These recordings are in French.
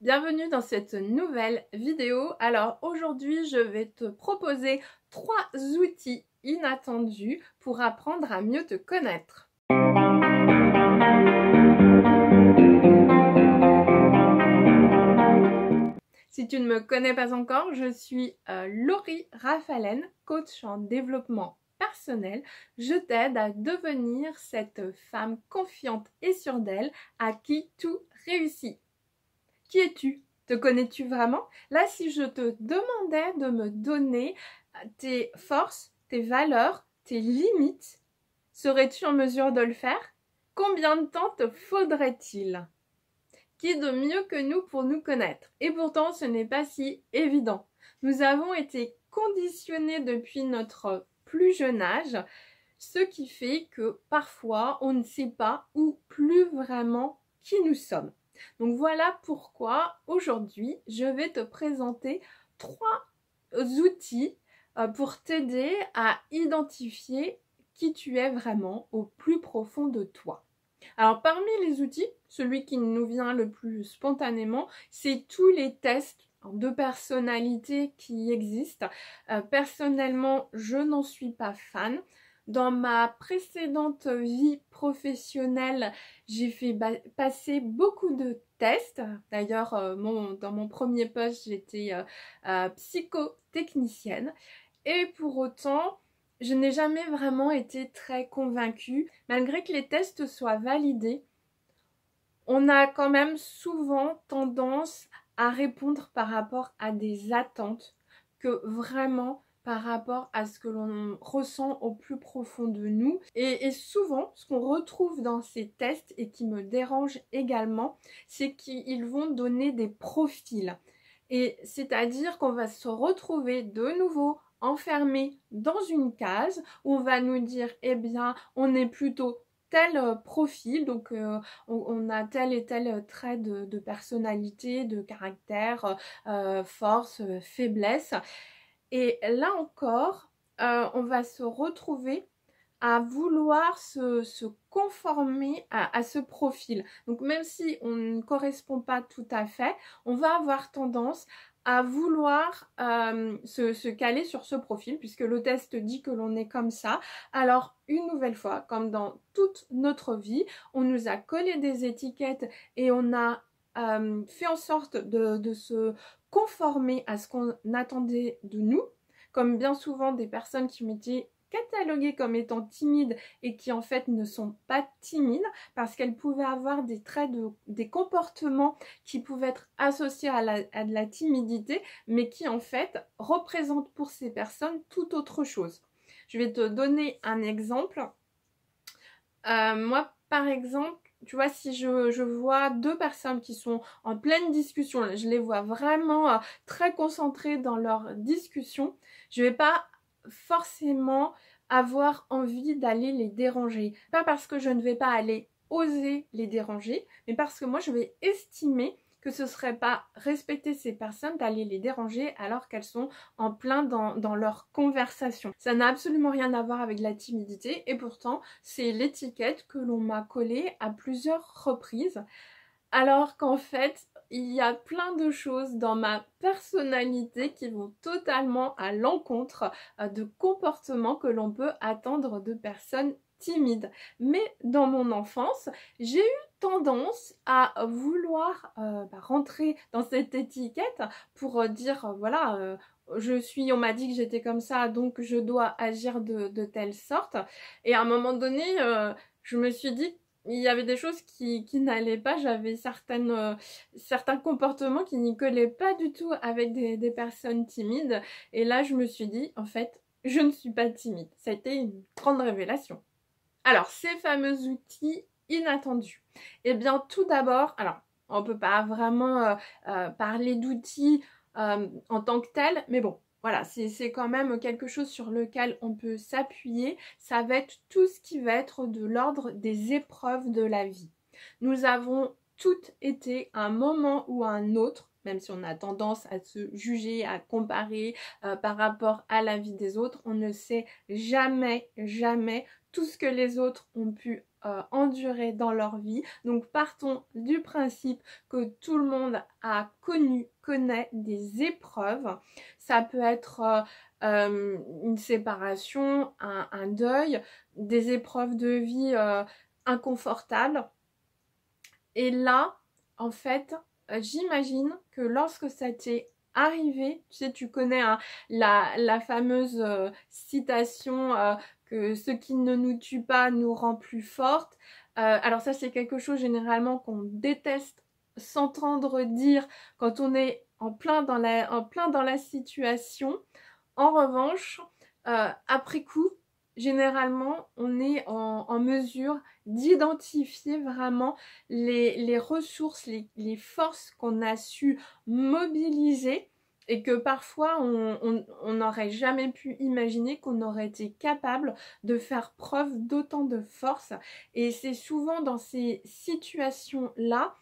Bienvenue dans cette nouvelle vidéo. Alors aujourd'hui, je vais te proposer trois outils inattendus pour apprendre à mieux te connaître. Si tu ne me connais pas encore, je suis euh, Laurie Raffalen, coach en développement personnel. Je t'aide à devenir cette femme confiante et sûre d'elle à qui tout réussit. Qui es-tu Te connais-tu vraiment Là, si je te demandais de me donner euh, tes forces, tes valeurs, tes limites, serais-tu en mesure de le faire Combien de temps te faudrait-il Qui de mieux que nous pour nous connaître Et pourtant, ce n'est pas si évident. Nous avons été conditionnés depuis notre plus jeune âge, ce qui fait que parfois on ne sait pas ou plus vraiment qui nous sommes. Donc voilà pourquoi aujourd'hui je vais te présenter trois euh, outils euh, pour t'aider à identifier qui tu es vraiment au plus profond de toi. Alors parmi les outils, celui qui nous vient le plus spontanément, c'est tous les tests de personnalité qui existent. Euh, personnellement, je n'en suis pas fan. Dans ma précédente vie professionnelle, j'ai fait passer beaucoup de tests. D'ailleurs, euh, dans mon premier poste, j'étais euh, euh, psychotechnicienne. Et pour autant, je n'ai jamais vraiment été très convaincue. Malgré que les tests soient validés, on a quand même souvent tendance à répondre par rapport à des attentes que vraiment par rapport à ce que l'on ressent au plus profond de nous. Et, souvent, ce qu'on retrouve dans ces tests et qui me dérange également, c'est qu'ils vont donner des profils. Et c'est-à-dire qu'on va se retrouver de nouveau enfermé dans une case où on va nous dire, eh bien, on est plutôt tel euh, profil, donc euh, on, a tel et tel euh, trait de, personnalité, de caractère, force, faiblesse. Et là encore, euh, on va se retrouver à vouloir se, conformer à, ce profil. Donc même si on ne correspond pas tout à fait, on va avoir tendance à vouloir euh, se, caler sur ce profil puisque le test dit que l'on est comme ça. Alors une nouvelle fois, comme dans toute notre vie, on nous a collé des étiquettes et on a euh, fait en sorte de se conformés à ce qu'on attendait de nous, comme bien souvent des personnes qui m'étaient cataloguées comme étant timides et qui en fait ne sont pas timides parce qu'elles pouvaient avoir des traits de des comportements qui pouvaient être associés à, la, de la timidité mais qui en fait représentent pour ces personnes tout autre chose. Je vais te donner un exemple. Euh, moi par exemple, tu vois, si je, vois deux personnes qui sont en pleine discussion, je les vois vraiment euh, très concentrées dans leur discussion, je vais pas forcément avoir envie d'aller les déranger. Pas parce que je ne vais pas aller oser les déranger, mais parce que moi je vais estimer que ce serait pas respecter ces personnes d'aller les déranger alors qu'elles sont en plein dans, dans leur conversation. Ça n'a absolument rien à voir avec la timidité et pourtant c'est l'étiquette que l'on m'a collée à plusieurs reprises alors qu'en fait il y a plein de choses dans ma personnalité qui vont totalement à l'encontre euh, de comportements que l'on peut attendre de personnes timides. Mais dans mon enfance, j'ai eu tendance à vouloir euh, bah, rentrer dans cette étiquette pour euh, dire euh, voilà je suis on m'a dit que j'étais comme ça donc je dois agir de, telle sorte et à un moment donné je me suis dit il y avait des choses qui, qui n'allaient pas, j'avais certaines certains comportements qui n'y collaient pas du tout avec des, des personnes timides et là je me suis dit en fait je ne suis pas timide. Ça a été une grande révélation. Alors ces fameux outils inattendu Eh bien tout d'abord, alors on ne peut pas vraiment euh, euh, parler d'outils euh, en tant que tel, mais bon, voilà, c'est quand même quelque chose sur lequel on peut s'appuyer. Ça va être tout ce qui va être de l'ordre des épreuves de la vie. Nous avons toutes été un moment ou un autre, même si on a tendance à se juger, à comparer par rapport à la vie des autres, on ne sait jamais, jamais tout ce que les autres ont pu euh, endurer dans leur vie. Donc partons du principe que tout le monde a connu, connaît des épreuves. Ça peut être euh, euh, une séparation, un, deuil, des épreuves de vie inconfortables. Et là, en fait, j'imagine que lorsque ça t'est arrivé, tu sais, tu connais hein, la, fameuse citation que ce qui ne nous tue pas nous rend plus fortes. Euh, alors ça c'est quelque chose généralement qu'on déteste s'entendre dire quand on est en plein dans la, situation. En revanche, euh, après coup, généralement, on est en, mesure d'identifier vraiment les, ressources, les forces qu'on a su mobiliser et que parfois on n'aurait jamais pu imaginer qu'on aurait été capable de faire preuve d'autant de force. Et c'est souvent dans ces situations-là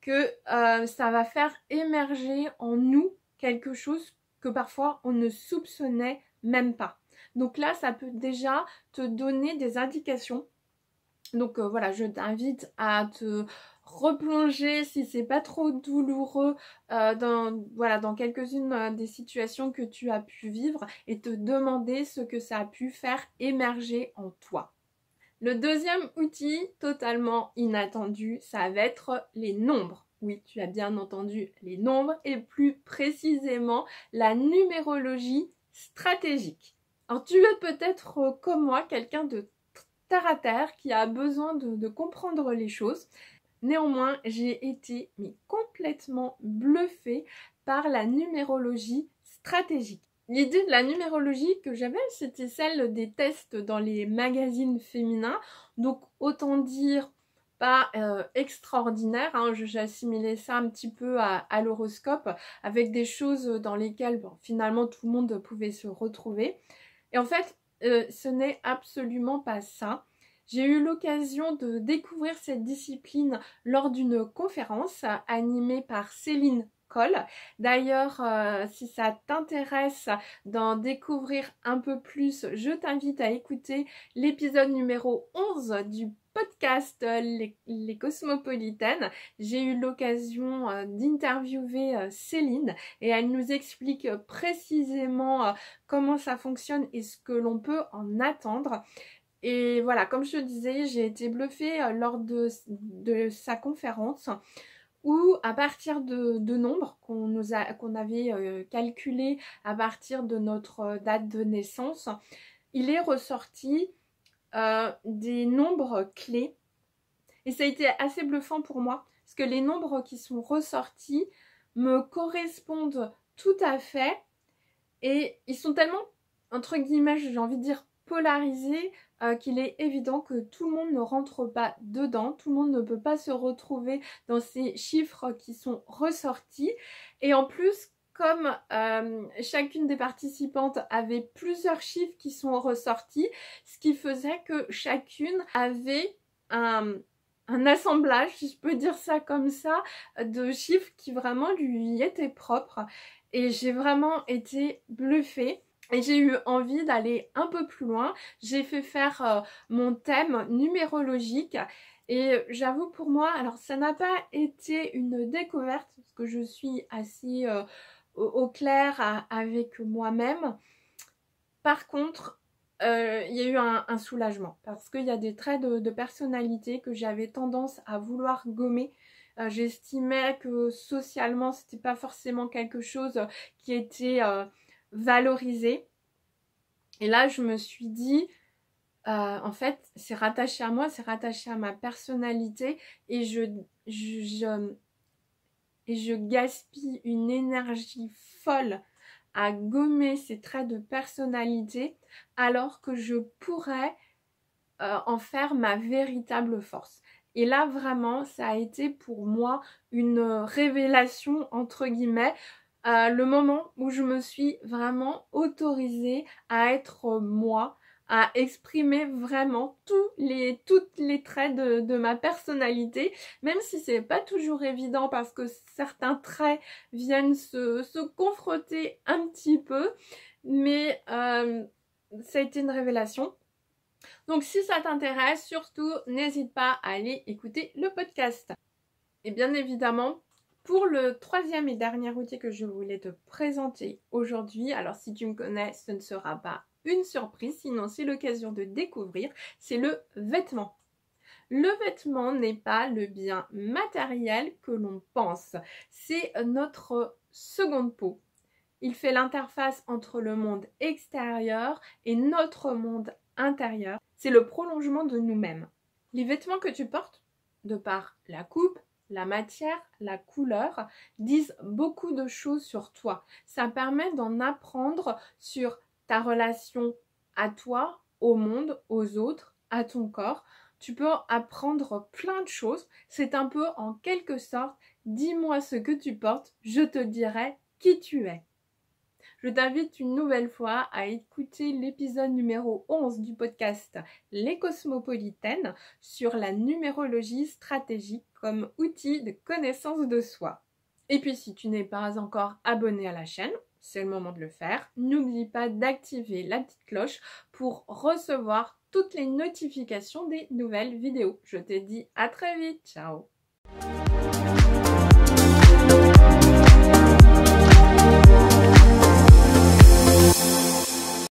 que euh, ça va faire émerger en nous quelque chose que parfois on ne soupçonnait même pas. Donc là, ça peut déjà te donner des indications. Donc euh, voilà, je t'invite à te replonger si c'est pas trop douloureux euh, dans voilà dans quelques-unes euh, des situations que tu as pu vivre et te demander ce que ça a pu faire émerger en toi. Le deuxième outil totalement inattendu, ça va être les nombres. Oui, tu as bien entendu les nombres et plus précisément la numérologie stratégique. Alors tu es peut-être comme moi quelqu'un de terre à terre qui a besoin de comprendre les choses Néanmoins, j'ai été complètement bluffée par la numérologie stratégique. L'idée de la numérologie que j'avais, c'était celle des tests dans les magazines féminins. Donc autant dire pas euh, extraordinaire. Hein. J'assimilais ça un petit peu à, l'horoscope avec des choses dans lesquelles finalement tout le monde pouvait se retrouver. Et en fait, euh, ce n'est absolument pas ça. J'ai eu l'occasion de découvrir cette discipline lors d'une conférence animée par Céline D'ailleurs, euh, si ça t'intéresse d'en découvrir un peu plus, je t'invite à écouter l'épisode numéro 11 du podcast euh, Les, Cosmopolitaines. J'ai eu l'occasion euh, d'interviewer Céline et elle nous explique précisément comment ça fonctionne et ce que l'on peut en attendre. Et voilà, comme je te disais, j'ai été bluffée euh, lors de, sa conférence où à partir de, nombres qu'on avait euh, calculés à partir de notre euh, date de naissance, il est ressorti des nombres clés. Et ça a été assez bluffant pour moi, parce que les nombres qui sont ressortis me correspondent tout à fait. Et ils sont tellement, entre guillemets, j'ai envie de dire polarisés, euh, qu'il est évident que tout le monde ne rentre pas dedans, tout le monde ne peut pas se retrouver dans ces chiffres qui sont ressortis. Et en plus, comme euh, chacune des participantes avait plusieurs chiffres qui sont ressortis, ce qui faisait que chacune avait un assemblage, si je peux dire ça comme ça, de chiffres qui vraiment lui étaient propres. Et j'ai vraiment été bluffée. Et j'ai eu envie d'aller un peu plus loin. J'ai fait faire euh, mon thème numérologique. Et j'avoue pour moi, alors ça n'a pas été une découverte, parce que je suis assez euh, au, clair avec moi-même. Par contre, euh, il y a eu un, soulagement, parce qu'il y a des traits de, personnalité que j'avais tendance à vouloir gommer j'estimais que socialement c'était pas forcément quelque chose qui était valoriser. Et là, je me suis dit, euh, en fait, c'est rattaché à moi, c'est rattaché à ma personnalité et je, je gaspille une énergie folle à gommer ces traits de personnalité alors que je pourrais euh, en faire ma véritable force. Et là, vraiment, ça a été pour moi une euh, révélation, entre guillemets, euh, le moment où je me suis vraiment autorisée à être moi, à exprimer vraiment tous les, toutes les traits de, ma personnalité, même si c'est pas toujours évident parce que certains traits viennent se, se confronter un petit peu, mais euh, ça a été une révélation. Donc si ça t'intéresse, surtout n'hésite pas à aller écouter le podcast. Et bien évidemment, pour le troisième et dernier outil que je voulais te présenter aujourd'hui, alors si tu me connais, ce ne sera pas une surprise, sinon c'est l'occasion de découvrir, c'est le vêtement. Le vêtement n'est pas le bien matériel que l'on pense, c'est notre seconde peau. Il fait l'interface entre le monde extérieur et notre monde intérieur. C'est le prolongement de nous-mêmes. Les vêtements que tu portes, de par la coupe, la matière, la couleur disent beaucoup de choses sur toi. Ça permet d'en apprendre sur ta relation à toi, au monde, aux autres, à ton corps. Tu peux apprendre plein de choses. C'est un peu en quelque sorte, dis-moi ce que tu portes, je te dirai qui tu es. Je t'invite une nouvelle fois à écouter l'épisode numéro 11 du podcast Les Cosmopolitaines sur la numérologie stratégique comme outil de connaissance de soi. Et puis si tu n'es pas encore abonné à la chaîne, c'est le moment de le faire. N'oublie pas d'activer la petite cloche pour recevoir toutes les notifications des nouvelles vidéos. Je te dis à très vite, ciao